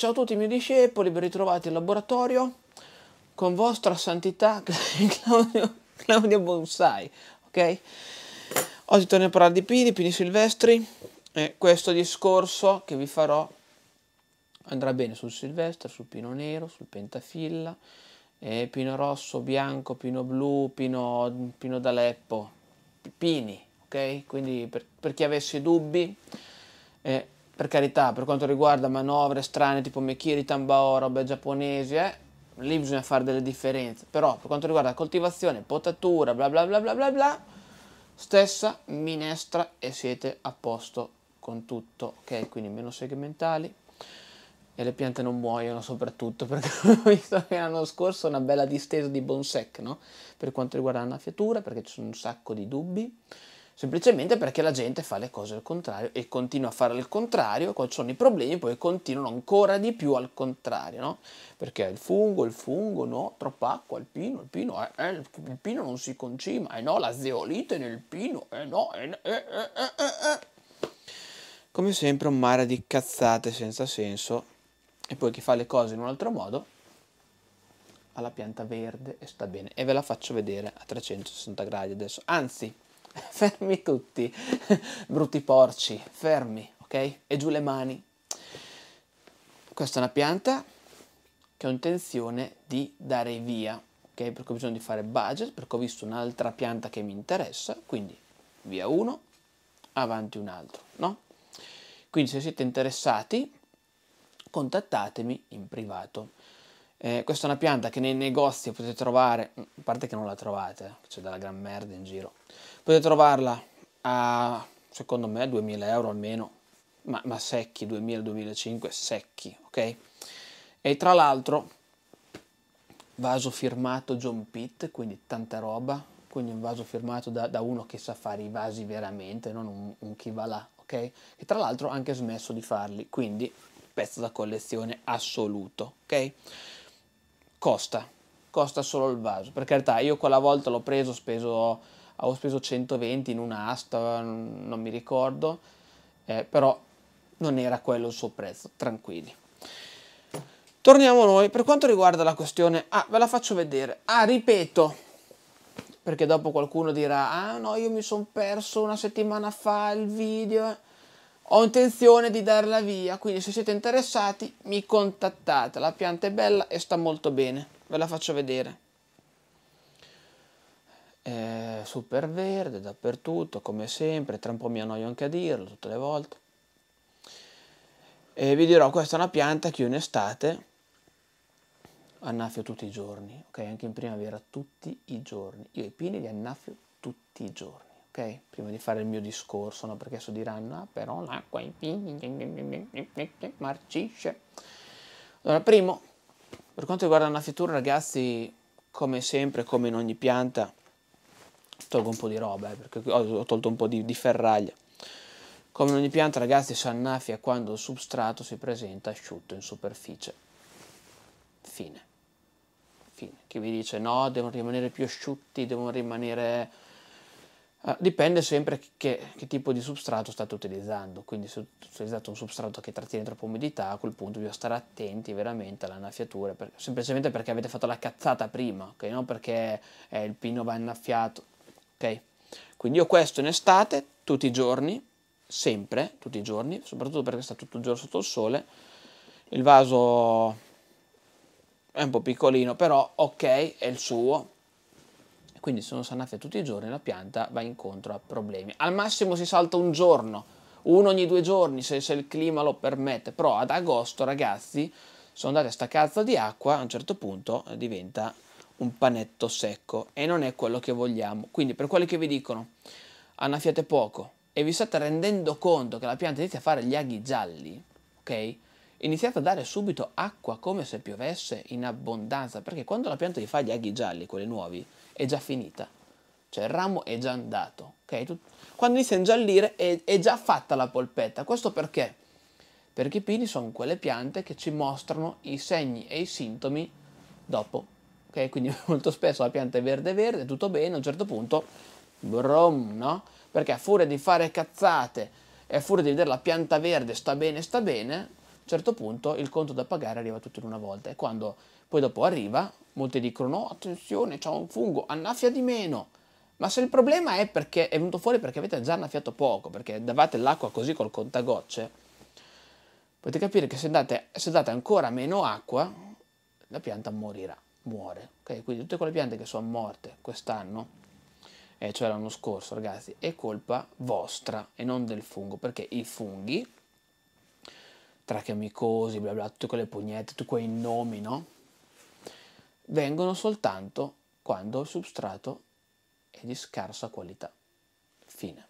ciao a tutti miei discepoli, ben ritrovati in laboratorio con vostra santità Claudio, Claudio Bonsai, ok? Oggi torniamo a parlare di pini, pini silvestri e questo discorso che vi farò andrà bene sul silvestro, sul pino nero, sul pentafilla, eh, pino rosso, bianco, pino blu, pino, pino d'Aleppo, pini, ok? Quindi per, per chi avesse dubbi... Eh, per carità, per quanto riguarda manovre strane tipo Mekiri, Tambao, robe giapponesi, eh, lì bisogna fare delle differenze. Però per quanto riguarda coltivazione, potatura, bla bla bla bla bla bla, stessa minestra e siete a posto con tutto, ok? Quindi meno segmentali e le piante non muoiono soprattutto perché ho visto che l'anno scorso una bella distesa di bonsec, no? Per quanto riguarda la annaffiatura, perché ci sono un sacco di dubbi semplicemente perché la gente fa le cose al contrario e continua a fare al contrario, e ci sono i problemi, poi continuano ancora di più al contrario, no? Perché il fungo, il fungo, no, troppa acqua, il pino, il pino, eh, eh, il pino non si concima, eh no, la zeolite nel pino, eh no, eh, eh, eh, eh, eh, eh. Come sempre un mare di cazzate senza senso e poi chi fa le cose in un altro modo ha la pianta verde e sta bene e ve la faccio vedere a 360 gradi adesso, anzi fermi tutti, brutti porci, fermi, ok? E giù le mani. Questa è una pianta che ho intenzione di dare via, ok? Perché ho bisogno di fare budget, perché ho visto un'altra pianta che mi interessa, quindi via uno, avanti un altro, no? Quindi se siete interessati, contattatemi in privato. Eh, questa è una pianta che nei negozi potete trovare, mm, a parte che non la trovate, c'è della gran merda in giro, potete trovarla a, secondo me, 2000 euro almeno, ma, ma secchi, 2000-2005, secchi, ok? E tra l'altro, vaso firmato John Pitt, quindi tanta roba, quindi un vaso firmato da, da uno che sa fare i vasi veramente, non un, un chi va là, ok? Che tra l'altro ha anche smesso di farli, quindi pezzo da collezione assoluto, ok? costa, costa solo il vaso. Per carità, io quella volta l'ho preso, speso, avevo speso 120 in un'asta, non mi ricordo, eh, però non era quello il suo prezzo, tranquilli. Torniamo noi, per quanto riguarda la questione, ah, ve la faccio vedere, ah, ripeto, perché dopo qualcuno dirà, ah no, io mi sono perso una settimana fa il video, ho intenzione di darla via, quindi se siete interessati mi contattate, la pianta è bella e sta molto bene, ve la faccio vedere. È super verde dappertutto, come sempre, tra un po' mi annoio anche a dirlo tutte le volte. E vi dirò, questa è una pianta che io in estate annaffio tutti i giorni, ok? Anche in primavera, tutti i giorni. Io i pini li annaffio tutti i giorni. Prima di fare il mio discorso, no? Perché adesso diranno, ah, però l'acqua marcisce. Allora, primo, per quanto riguarda la fitura, ragazzi, come sempre, come in ogni pianta, tolgo un po' di roba, eh, perché ho, tolto un po' di, di ferraglia. Come in ogni pianta, ragazzi, si annaffia quando il substrato si presenta asciutto in superficie. Fine. Fine. Chi vi dice no, devono rimanere più asciutti, devono rimanere Ah, dipende sempre che, che, tipo di substrato state utilizzando, quindi se utilizzate un substrato che trattiene troppa umidità, a quel punto bisogna stare attenti veramente alla annaffiatura, per, semplicemente perché avete fatto la cazzata prima, ok? Non perché eh, il pino va innaffiato, ok? Quindi io questo in estate, tutti i giorni, sempre, tutti i giorni, soprattutto perché sta tutto il giorno sotto il sole, il vaso è un po' piccolino, però ok, è il suo, quindi se sono sanate tutti i giorni la pianta va incontro a problemi. Al massimo si salta un giorno, uno ogni due giorni se, se il clima lo permette, però ad agosto ragazzi sono andate a sta cazzo di acqua, a un certo punto eh, diventa un panetto secco e non è quello che vogliamo. Quindi per quelli che vi dicono annaffiate poco e vi state rendendo conto che la pianta inizia a fare gli aghi gialli, ok? Iniziate a dare subito acqua come se piovesse in abbondanza, perché quando la pianta vi fa gli aghi gialli, quelli nuovi, è già finita. Cioè il ramo è già andato. Okay? Quando inizia a ingiallire è, è già fatta la polpetta. Questo perché? Perché i pini sono quelle piante che ci mostrano i segni e i sintomi dopo. Okay? Quindi molto spesso la pianta è verde verde, tutto bene, a un certo punto, brum, no? Perché a furia di fare cazzate e a furia di vedere la pianta verde sta bene, sta bene, certo punto il conto da pagare arriva tutto in una volta e quando poi dopo arriva molti dicono no attenzione c'è un fungo annaffia di meno ma se il problema è perché è venuto fuori perché avete già annaffiato poco perché davate l'acqua così col contagocce potete capire che se andate, se date ancora meno acqua la pianta morirà muore okay? quindi tutte quelle piante che sono morte quest'anno eh, cioè l'anno scorso ragazzi è colpa vostra e non del fungo perché i funghi tra che tracheamicosi, bla bla, tutte quelle pugnette, tutti quei nomi, no? Vengono soltanto quando il substrato è di scarsa qualità. Fine.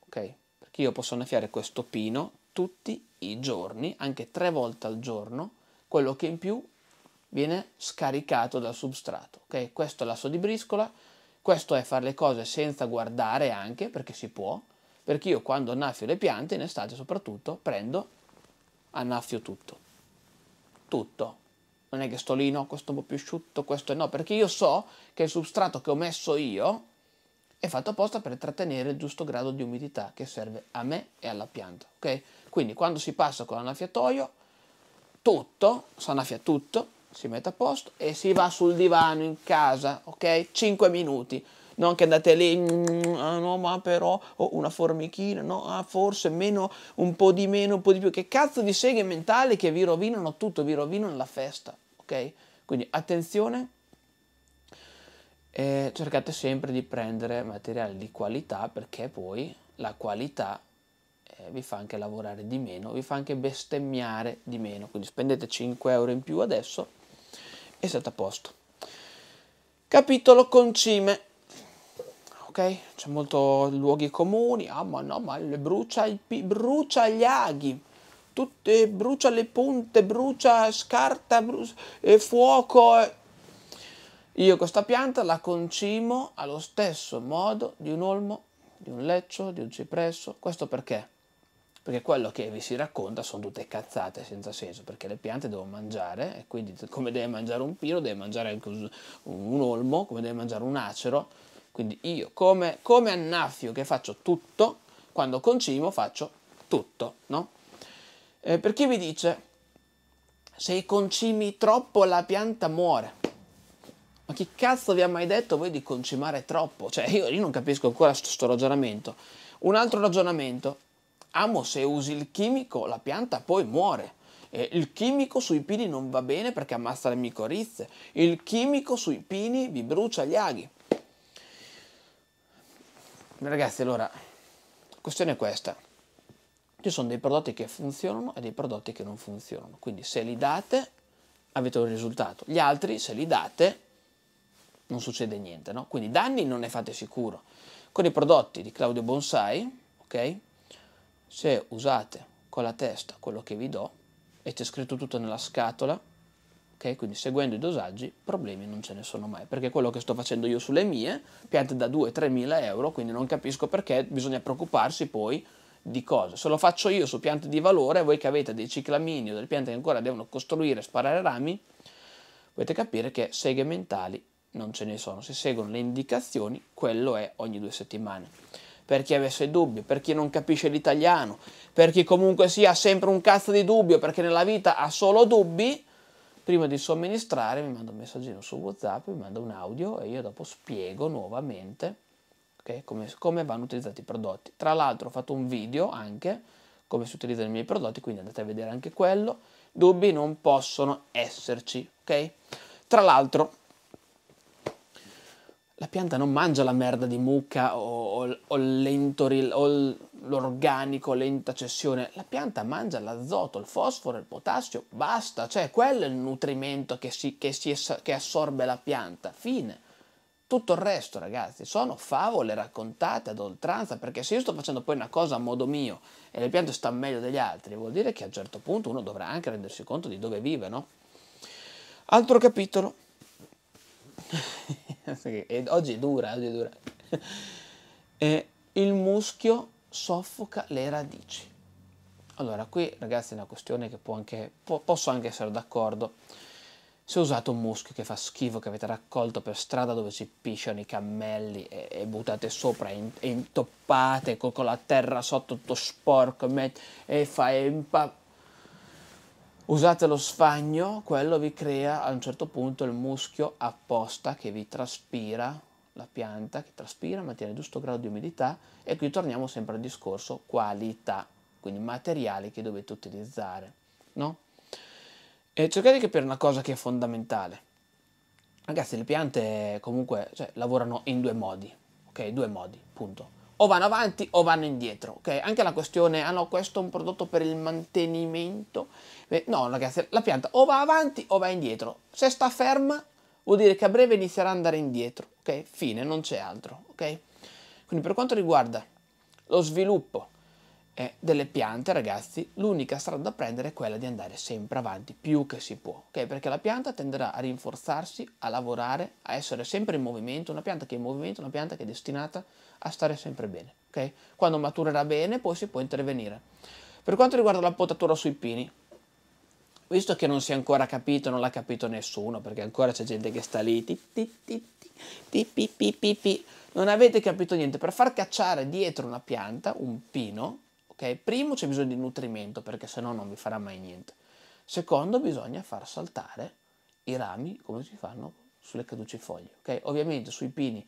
Ok? Perché io posso annaffiare questo pino tutti i giorni, anche tre volte al giorno, quello che in più viene scaricato dal substrato. Ok? Questo è l'asso di briscola, questo è fare le cose senza guardare anche, perché si può, perché io quando annaffio le piante, in estate soprattutto, prendo annaffio tutto. Tutto. Non è che sto lì, no, questo è un po' più asciutto, questo è no, perché io so che il substrato che ho messo io è fatto apposta per trattenere il giusto grado di umidità che serve a me e alla pianta, ok? Quindi quando si passa con l'annaffiatoio, tutto, si annaffia tutto, si mette a posto e si va sul divano in casa, ok? 5 minuti no? che andate lì, mm, mm, ah, no ma però oh, una formichina, no ah, forse meno, un po' di meno, un po' di più, che cazzo di seghe mentali che vi rovinano tutto, vi rovinano la festa, ok? Quindi attenzione, eh, cercate sempre di prendere materiale di qualità perché poi la qualità eh, vi fa anche lavorare di meno, vi fa anche bestemmiare di meno, quindi spendete 5 euro in più adesso e siete a posto. Capitolo concime. C'è molto luoghi comuni, ah ma no, ma brucia, il pi- brucia gli aghi, tutte, brucia le punte, brucia scarta, brucia, e eh, fuoco. Eh. Io questa pianta la concimo allo stesso modo di un olmo, di un leccio, di un cipresso. Questo perché? Perché quello che vi si racconta sono tutte cazzate senza senso, perché le piante devono mangiare e quindi come deve mangiare un pino, deve mangiare anche un olmo, come deve mangiare un acero quindi io come, come annaffio che faccio tutto, quando concimo faccio tutto, no? Eh, per chi mi dice, se concimi troppo la pianta muore. Ma chi cazzo vi ha mai detto voi di concimare troppo? Cioè io, io non capisco ancora questo ragionamento. Un altro ragionamento, amo se usi il chimico la pianta poi muore. Eh, il chimico sui pini non va bene perché ammazza le micorizze. Il chimico sui pini vi brucia gli aghi. Ragazzi, allora, la questione è questa. Ci sono dei prodotti che funzionano e dei prodotti che non funzionano. Quindi se li date avete un risultato. Gli altri, se li date, non succede niente, no? Quindi danni non ne fate sicuro. Con i prodotti di Claudio Bonsai, ok? Se usate con la testa quello che vi do, e c'è scritto tutto nella scatola, Okay? Quindi seguendo i dosaggi problemi non ce ne sono mai, perché quello che sto facendo io sulle mie, piante da 2-3 mila euro, quindi non capisco perché bisogna preoccuparsi poi di cosa. Se lo faccio io su piante di valore, voi che avete dei ciclamini o delle piante che ancora devono costruire, e sparare rami, potete capire che seghe mentali non ce ne sono, se seguono le indicazioni, quello è ogni due settimane. Per chi avesse dubbi, per chi non capisce l'italiano, per chi comunque sia sempre un cazzo di dubbio perché nella vita ha solo dubbi, prima di somministrare mi manda un messaggino su WhatsApp, mi manda un audio e io dopo spiego nuovamente okay, come, come, vanno utilizzati i prodotti. Tra l'altro ho fatto un video anche come si utilizzano i miei prodotti, quindi andate a vedere anche quello. Dubbi non possono esserci, ok? Tra l'altro la pianta non mangia la merda di mucca o, o, o, o l'organico, lenta cessione. La pianta mangia l'azoto, il fosforo, il potassio, basta, cioè quello è il nutrimento che, si, che, si, che assorbe la pianta, fine. Tutto il resto, ragazzi, sono favole raccontate ad oltranza, perché se io sto facendo poi una cosa a modo mio e le piante stanno meglio degli altri, vuol dire che a un certo punto uno dovrà anche rendersi conto di dove vive, no? Altro capitolo. oggi è dura, oggi è dura. il muschio soffoca le radici. Allora, qui ragazzi è una questione che anche, po posso anche essere d'accordo. Se usate un muschio che fa schifo, che avete raccolto per strada dove si pisciano i cammelli e, e buttate sopra e, e intoppate con, con, la terra sotto tutto sporco e, e fa... E Usate lo sfagno, quello vi crea a un certo punto il muschio apposta che vi traspira la pianta che traspira, mantiene il giusto grado di umidità e qui torniamo sempre al discorso qualità, quindi materiali che dovete utilizzare. No? E cercate di capire una cosa che è fondamentale. Ragazzi, le piante comunque cioè, lavorano in due modi, ok? Due modi, punto. O vanno avanti o vanno indietro, ok? Anche la questione, ah no, questo è un prodotto per il mantenimento. Beh, no, ragazzi, la pianta o va avanti o va indietro. Se sta ferma, vuol dire che a breve inizierà ad andare indietro ok? Fine, non c'è altro, ok? Quindi per quanto riguarda lo sviluppo eh, delle piante, ragazzi, l'unica strada da prendere è quella di andare sempre avanti, più che si può, ok? Perché la pianta tenderà a rinforzarsi, a lavorare, a essere sempre in movimento, una pianta che è in movimento, una pianta che è destinata a stare sempre bene, ok? Quando maturerà bene poi si può intervenire. Per quanto riguarda la potatura sui pini, visto che non si è ancora capito, non l'ha capito nessuno, perché ancora c'è gente che sta lì, ti, ti, ti, ti, ti, non avete capito niente, per far cacciare dietro una pianta, un pino, ok? Primo c'è bisogno di nutrimento, perché se no non vi farà mai niente. Secondo bisogna far saltare i rami come si fanno sulle caducifoglie, ok? Ovviamente sui pini,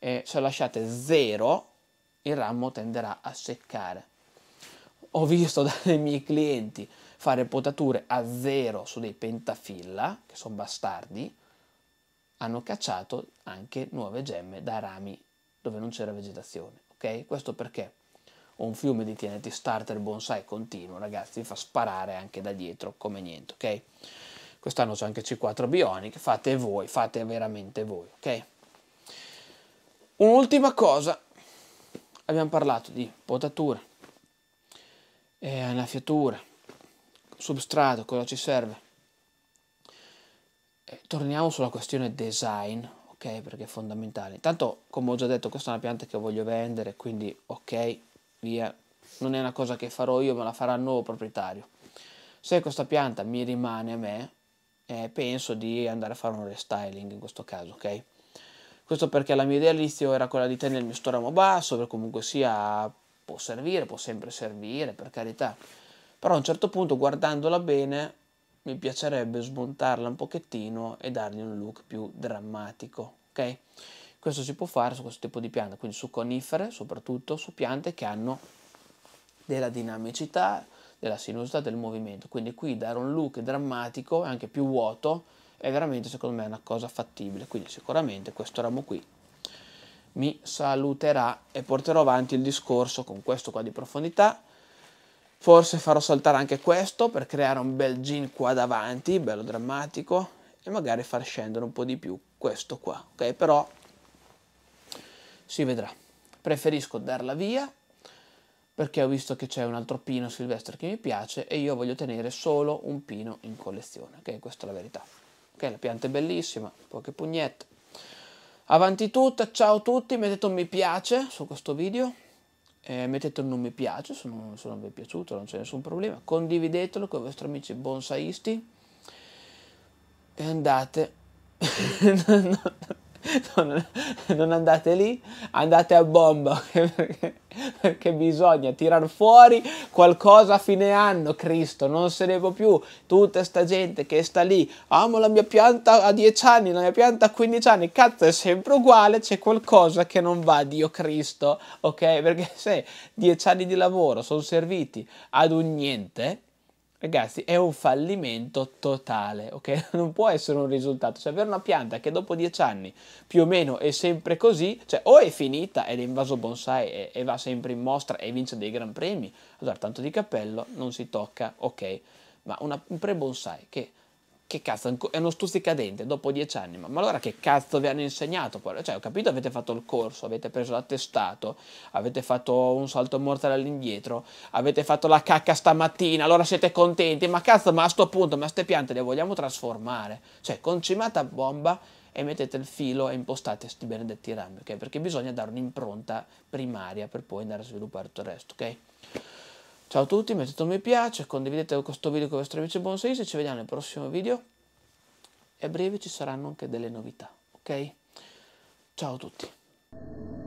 eh, se lasciate zero, il ramo tenderà a seccare. Ho visto dai miei clienti fare potature a zero su dei pentafilla, che sono bastardi, hanno cacciato anche nuove gemme da rami dove non c'era vegetazione. Ok? Questo perché un fiume di TNT starter bonsai continuo, ragazzi, fa sparare anche da dietro come niente, ok? Quest'anno c'è anche C4 Bionic, fate voi, fate veramente voi, ok? Un'ultima cosa, abbiamo parlato di potatura, e annaffiatura, substrato, cosa ci serve? E eh, torniamo sulla questione design, ok? Perché è fondamentale. Intanto, come ho già detto, questa è una pianta che voglio vendere, quindi ok, via. Non è una cosa che farò io, ma la farà il nuovo proprietario. Se questa pianta mi rimane a me, eh, penso di andare a fare un restyling in questo caso, ok? Questo perché la mia idea all'inizio era quella di tenermi storamo basso, perché comunque sia può servire, può sempre servire, per carità. Però a un certo punto guardandola bene mi piacerebbe smontarla un pochettino e dargli un look più drammatico, ok? Questo si può fare su questo tipo di piante, quindi su conifere, soprattutto su piante che hanno della dinamicità, della sinuosità del movimento. Quindi qui dare un look drammatico e anche più vuoto è veramente secondo me una cosa fattibile. Quindi sicuramente questo ramo qui mi saluterà e porterò avanti il discorso con questo qua di profondità Forse farò saltare anche questo per creare un bel jean qua davanti, bello drammatico, e magari far scendere un po' di più questo qua, ok? Però si vedrà. Preferisco darla via perché ho visto che c'è un altro pino Sylvester che mi piace e io voglio tenere solo un pino in collezione, ok? Questa è la verità. Ok, la pianta è bellissima, poche pugnette. Avanti tutta, ciao a tutti, mettete un mi piace su questo video eh, mettete un non mi piace se non, se non vi è piaciuto, non c'è nessun problema, condividetelo con i vostri amici bonsaisti e andate... no, no, non, non, andate lì, andate a bomba perché, perché, bisogna tirar fuori qualcosa a fine anno, Cristo, non se ne può più, tutta sta gente che sta lì, amo la mia pianta a 10 anni, la mia pianta a 15 anni, cazzo è sempre uguale, c'è qualcosa che non va, Dio Cristo, ok? Perché se 10 anni di lavoro sono serviti ad un niente, Ragazzi, è un fallimento totale, ok? Non può essere un risultato. Cioè, avere una pianta che dopo dieci anni più o meno è sempre così, cioè o è finita ed è invaso bonsai e, e va sempre in mostra e vince dei gran premi, allora tanto di cappello non si tocca, ok? Ma una, un pre-bonsai che che cazzo, è uno stuzzicadente dopo dieci anni, ma, allora che cazzo vi hanno insegnato? Cioè, ho capito, avete fatto il corso, avete preso l'attestato, avete fatto un salto mortale all'indietro, avete fatto la cacca stamattina, allora siete contenti, ma cazzo, ma a sto punto, ma queste piante le vogliamo trasformare? Cioè, concimata bomba e mettete il filo e impostate questi benedetti rami, ok? Perché bisogna dare un'impronta primaria per poi andare a sviluppare tutto il resto, ok? Ciao a tutti, mettete un mi piace, condividete questo video con i vostri amici buonsensi, ci vediamo nel prossimo video e a breve ci saranno anche delle novità, ok? Ciao a tutti.